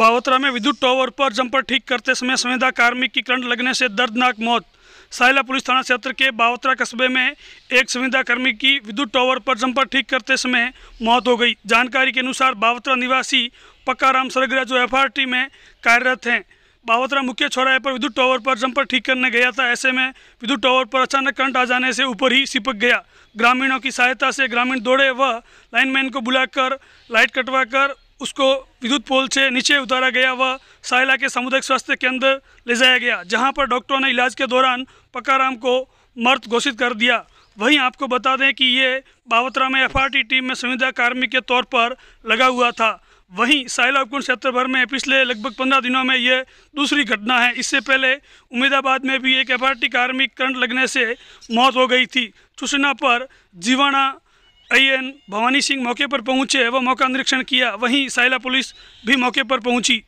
बावतरा में विद्युत टॉवर पर जंपर ठीक करते समय संविदा कार्मिक की करंट लगने से दर्दनाक मौत साइला पुलिस थाना क्षेत्र के बावतरा कस्बे में एक संविदा कर्मी की विद्युत टॉवर पर जंपर ठीक करते समय मौत हो गई जानकारी के अनुसार बावतरा निवासी पक्काराम सरगरा जो एफआरटी में कार्यरत हैं बावतरा मुख्य चौराहे पर विद्युत टॉवर पर जंपर ठीक करने गया था ऐसे में विद्युत टॉवर पर अचानक करंट आ जाने से ऊपर ही सिपक गया ग्रामीणों की सहायता से ग्रामीण दौड़े व लाइनमैन को बुलाकर लाइट कटवाकर उसको विद्युत पोल से नीचे उतारा गया व सायला के सामुदायिक स्वास्थ्य केंद्र ले जाया गया जहां पर डॉक्टरों ने इलाज के दौरान पकाराम को मर्द घोषित कर दिया वहीं आपको बता दें कि ये बावतरा में एफ टीम में संविदा कार्मिक के तौर पर लगा हुआ था वहीं सायला उपकुंड क्षेत्र भर में पिछले लगभग पंद्रह दिनों में ये दूसरी घटना है इससे पहले उम्मीदाबाद में भी एक एफ कार्मिक करंट लगने से मौत हो गई थी सूचना पर जीवाणा आईएन भवानी सिंह मौके पर पहुंचे व मौका निरीक्षण किया वहीं साइला पुलिस भी मौके पर पहुंची